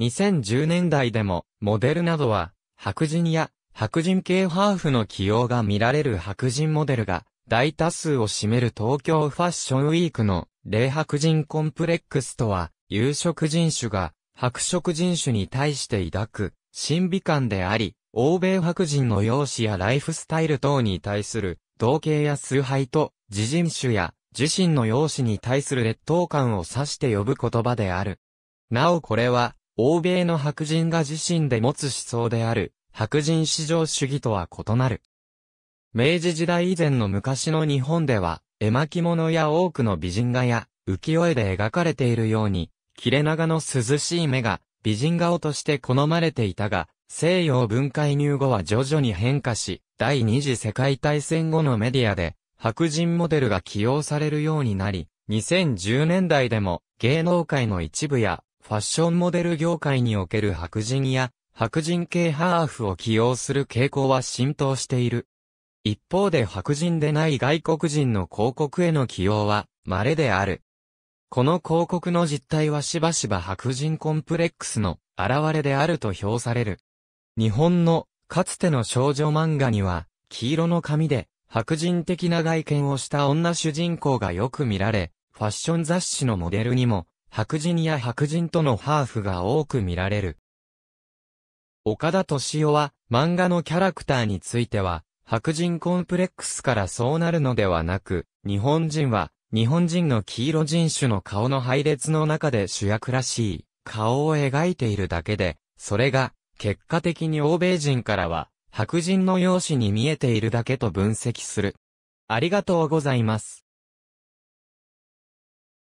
2010年代でも、モデルなどは、白人や白人系ハーフの起用が見られる白人モデルが大多数を占める東京ファッションウィークの霊白人コンプレックスとは、有色人種が白色人種に対して抱く審美感であり、欧米白人の容姿やライフスタイル等に対する同型や崇拝と自人種や自身の容姿に対する劣等感を指して呼ぶ言葉である。なおこれは欧米の白人が自身で持つ思想である、白人至上主義とは異なる。明治時代以前の昔の日本では、絵巻物や多くの美人画や、浮世絵で描かれているように、切れ長の涼しい目が、美人顔として好まれていたが、西洋文化入後は徐々に変化し、第二次世界大戦後のメディアで、白人モデルが起用されるようになり、2010年代でも芸能界の一部やファッションモデル業界における白人や白人系ハーフを起用する傾向は浸透している。一方で白人でない外国人の広告への起用は稀である。この広告の実態はしばしば白人コンプレックスの現れであると評される。日本のかつての少女漫画には黄色の髪で白人的な外見をした女主人公がよく見られ、ファッション雑誌のモデルにも白人や白人とのハーフが多く見られる。岡田敏夫は、漫画のキャラクターについては、白人コンプレックスからそうなるのではなく、日本人は、日本人の黄色人種の顔の配列の中で主役らしい、顔を描いているだけで、それが、結果的に欧米人からは、白人の容姿に見えているだけと分析する。ありがとうございます。